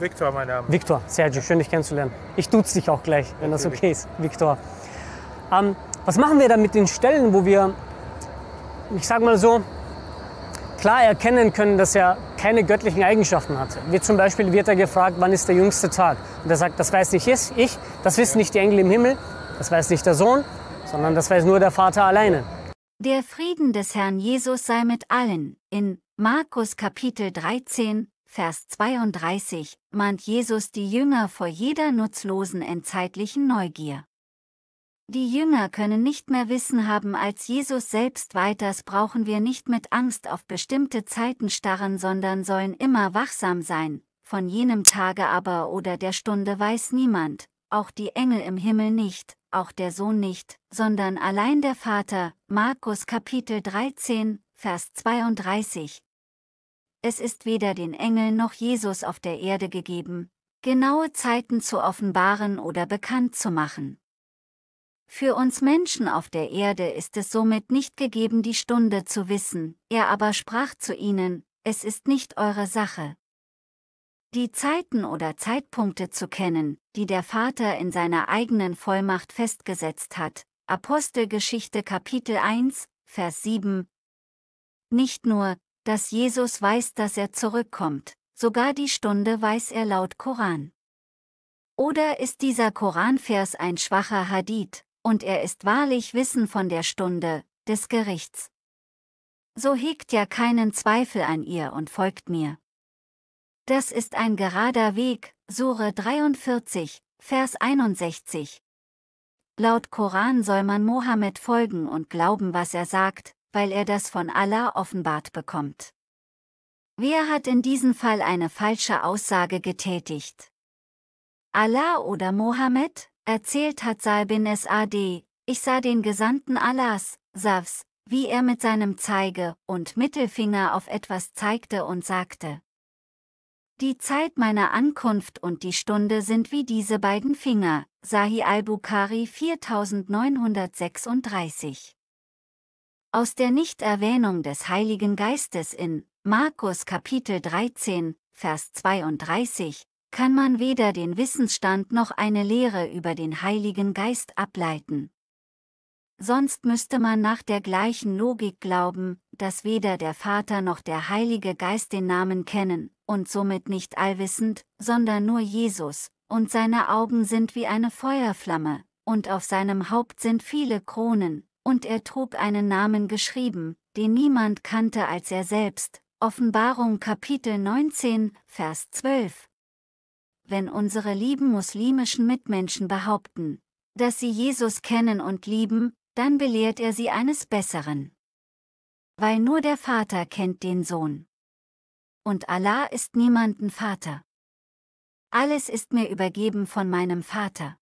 Viktor, mein Name. Viktor, Sergio, schön dich kennenzulernen. Ich duze dich auch gleich, wenn Natürlich. das okay ist. Viktor. Ähm, was machen wir da mit den Stellen, wo wir, ich sag mal so, klar erkennen können, dass er keine göttlichen Eigenschaften hat. Wie zum Beispiel wird er gefragt, wann ist der jüngste Tag? Und er sagt, das weiß nicht ich, das wissen nicht die Engel im Himmel, das weiß nicht der Sohn, sondern das weiß nur der Vater alleine. Der Frieden des Herrn Jesus sei mit allen. In Markus Kapitel 13, Vers 32, mahnt Jesus die Jünger vor jeder nutzlosen endzeitlichen Neugier. Die Jünger können nicht mehr Wissen haben als Jesus selbst weiters brauchen wir nicht mit Angst auf bestimmte Zeiten starren, sondern sollen immer wachsam sein, von jenem Tage aber oder der Stunde weiß niemand, auch die Engel im Himmel nicht, auch der Sohn nicht, sondern allein der Vater, Markus Kapitel 13, Vers 32, es ist weder den Engeln noch Jesus auf der Erde gegeben, genaue Zeiten zu offenbaren oder bekannt zu machen. Für uns Menschen auf der Erde ist es somit nicht gegeben, die Stunde zu wissen, er aber sprach zu ihnen, es ist nicht eure Sache. Die Zeiten oder Zeitpunkte zu kennen, die der Vater in seiner eigenen Vollmacht festgesetzt hat, Apostelgeschichte Kapitel 1, Vers 7. Nicht nur, dass Jesus weiß, dass er zurückkommt, sogar die Stunde weiß er laut Koran. Oder ist dieser Koranvers ein schwacher Hadith, und er ist wahrlich Wissen von der Stunde, des Gerichts. So hegt ja keinen Zweifel an ihr und folgt mir. Das ist ein gerader Weg, Sure 43, Vers 61. Laut Koran soll man Mohammed folgen und glauben, was er sagt, weil er das von Allah offenbart bekommt. Wer hat in diesem Fall eine falsche Aussage getätigt? Allah oder Mohammed? Erzählt hat Salbin es AD, ich sah den Gesandten Allahs, Safs, wie er mit seinem Zeige- und Mittelfinger auf etwas zeigte und sagte. Die Zeit meiner Ankunft und die Stunde sind wie diese beiden Finger, Sahih al-Bukhari 4936. Aus der Nichterwähnung des Heiligen Geistes in Markus Kapitel 13, Vers 32 kann man weder den Wissensstand noch eine Lehre über den Heiligen Geist ableiten. Sonst müsste man nach der gleichen Logik glauben, dass weder der Vater noch der Heilige Geist den Namen kennen, und somit nicht allwissend, sondern nur Jesus, und seine Augen sind wie eine Feuerflamme, und auf seinem Haupt sind viele Kronen, und er trug einen Namen geschrieben, den niemand kannte als er selbst. Offenbarung Kapitel 19, Vers 12. Wenn unsere lieben muslimischen Mitmenschen behaupten, dass sie Jesus kennen und lieben, dann belehrt er sie eines Besseren. Weil nur der Vater kennt den Sohn. Und Allah ist niemanden Vater. Alles ist mir übergeben von meinem Vater.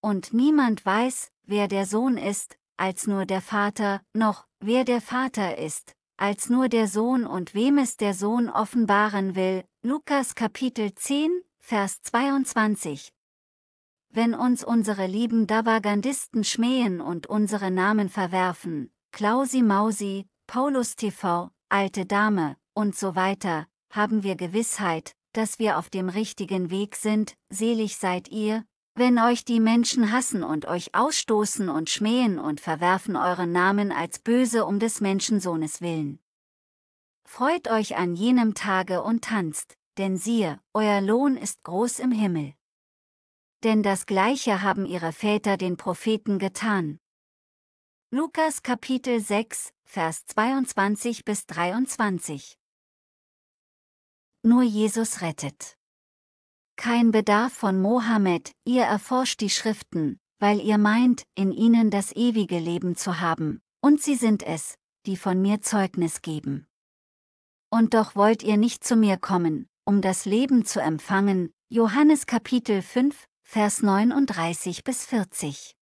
Und niemand weiß, wer der Sohn ist, als nur der Vater, noch, wer der Vater ist, als nur der Sohn und wem es der Sohn offenbaren will. Lukas Kapitel 10, Vers 22. Wenn uns unsere lieben Dabagandisten schmähen und unsere Namen verwerfen, Klausi Mausi, Paulus TV, alte Dame, und so weiter, haben wir Gewissheit, dass wir auf dem richtigen Weg sind, selig seid ihr, wenn euch die Menschen hassen und euch ausstoßen und schmähen und verwerfen euren Namen als böse um des Menschensohnes willen. Freut euch an jenem Tage und tanzt, denn siehe, euer Lohn ist groß im Himmel. Denn das Gleiche haben ihre Väter den Propheten getan. Lukas Kapitel 6, Vers 22 bis 23 Nur Jesus rettet. Kein Bedarf von Mohammed, ihr erforscht die Schriften, weil ihr meint, in ihnen das ewige Leben zu haben, und sie sind es, die von mir Zeugnis geben. Und doch wollt ihr nicht zu mir kommen, um das Leben zu empfangen, Johannes Kapitel 5, Vers 39 bis 40.